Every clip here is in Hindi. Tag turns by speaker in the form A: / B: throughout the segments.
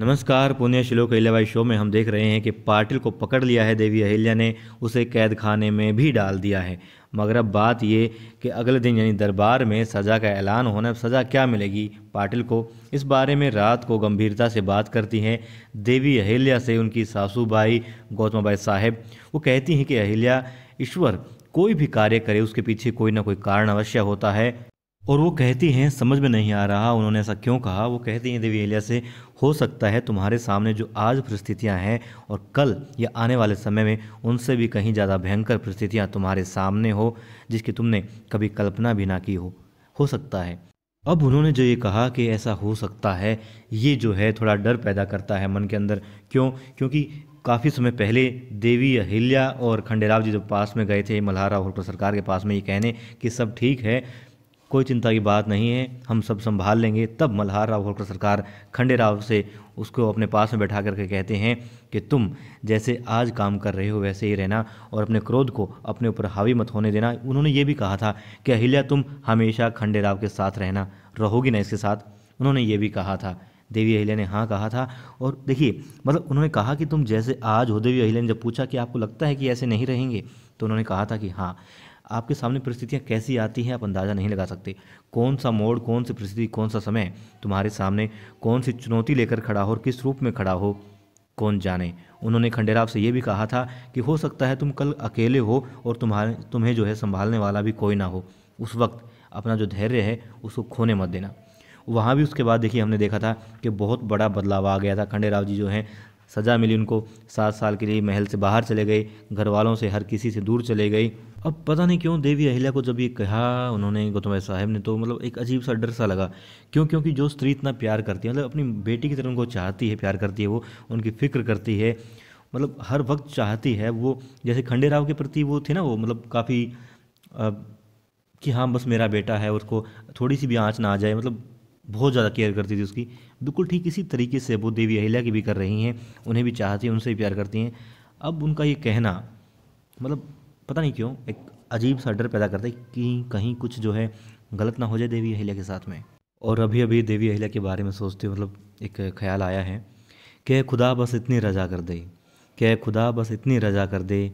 A: नमस्कार पुण्य शिलो अहिल्याबाई शो में हम देख रहे हैं कि पाटिल को पकड़ लिया है देवी अहिल्या ने उसे कैद खाने में भी डाल दिया है मगर अब बात ये कि अगले दिन यानी दरबार में सज़ा का ऐलान होना सज़ा क्या मिलेगी पाटिल को इस बारे में रात को गंभीरता से बात करती हैं देवी अहिल्या से उनकी सासू गौतम भाई साहेब वो कहती हैं कि अहिल्या ईश्वर कोई भी कार्य करे उसके पीछे कोई ना कोई कारण अवश्य होता है और वो कहती हैं समझ में नहीं आ रहा उन्होंने ऐसा क्यों कहा वो कहती हैं देवी एलिया से हो सकता है तुम्हारे सामने जो आज परिस्थितियां हैं और कल या आने वाले समय में उनसे भी कहीं ज़्यादा भयंकर परिस्थितियां तुम्हारे सामने हो जिसकी तुमने कभी कल्पना भी ना की हो हो सकता है अब उन्होंने जो ये कहा कि ऐसा हो सकता है ये जो है थोड़ा डर पैदा करता है मन के अंदर क्यों क्योंकि काफ़ी समय पहले देवी अहिल्या और खंडेराव जी जब पास में गए थे मल्हारा होलकर सरकार के पास में ये कहने कि सब ठीक है कोई चिंता की बात नहीं है हम सब संभाल लेंगे तब मल्हार राव होलकर सरकार खंडे राव से उसको अपने पास में बैठा करके कहते हैं कि तुम जैसे आज काम कर रहे हो वैसे ही रहना और अपने क्रोध को अपने ऊपर हावी मत होने देना उन्होंने ये भी कहा था कि अहिल्या तुम हमेशा खंडे राव के साथ रहना रहोगी ना इसके साथ उन्होंने ये भी कहा था देवी अहिल्या ने हाँ कहा था और देखिए मतलब उन्होंने कहा कि तुम जैसे आज हो देवी अहिल्या ने जब पूछा कि आपको लगता है कि ऐसे नहीं रहेंगे तो उन्होंने कहा था कि हाँ आपके सामने परिस्थितियाँ कैसी आती हैं आप अंदाज़ा नहीं लगा सकते कौन सा मोड़ कौन सी परिस्थिति कौन सा समय तुम्हारे सामने कौन सी चुनौती लेकर खड़ा हो और किस रूप में खड़ा हो कौन जाने उन्होंने खंडेराव से ये भी कहा था कि हो सकता है तुम कल अकेले हो और तुम्हारे तुम्हें जो है संभालने वाला भी कोई ना हो उस वक्त अपना जो धैर्य है उसको खोने मत देना वहाँ भी उसके बाद देखिए हमने देखा था कि बहुत बड़ा बदलाव आ गया था खंडेराव जी जो हैं सज़ा मिली उनको सात साल के लिए महल से बाहर चले गए घर वालों से हर किसी से दूर चले गए अब पता नहीं क्यों देवी अहिल्या को जब ये कहा उन्होंने गौतम साहब ने तो मतलब एक अजीब सा डर सा लगा क्यों क्योंकि जो स्त्री इतना प्यार करती है मतलब अपनी बेटी की तरह उनको चाहती है प्यार करती है वो उनकी फ़िक्र करती है मतलब हर वक्त चाहती है वो जैसे खंडेराव के प्रति वो थी ना वो मतलब काफ़ी कि हाँ बस मेरा बेटा है उसको थोड़ी सी भी आँच ना आ जाए मतलब बहुत ज़्यादा केयर करती थी उसकी बिल्कुल ठीक इसी तरीके से वो देवी अहिल्या की भी कर रही हैं उन्हें भी चाहती हैं उनसे भी प्यार करती हैं अब उनका ये कहना मतलब पता नहीं क्यों एक अजीब सा डर पैदा करता है कि कहीं कुछ जो है गलत ना हो जाए देवी अहिल्या के साथ में और अभी अभी देवी अहिल्या के बारे में सोचते मतलब एक ख्याल आया है कि खुदा बस इतनी रजा कर दे कि खुदा बस इतनी रजा कर दे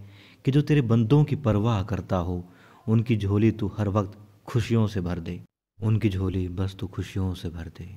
A: कि जो तेरे बंदों की परवाह करता हो उनकी झोली तू हर वक्त खुशियों से भर दे उनकी झोली बस तो खुशियों से भर दे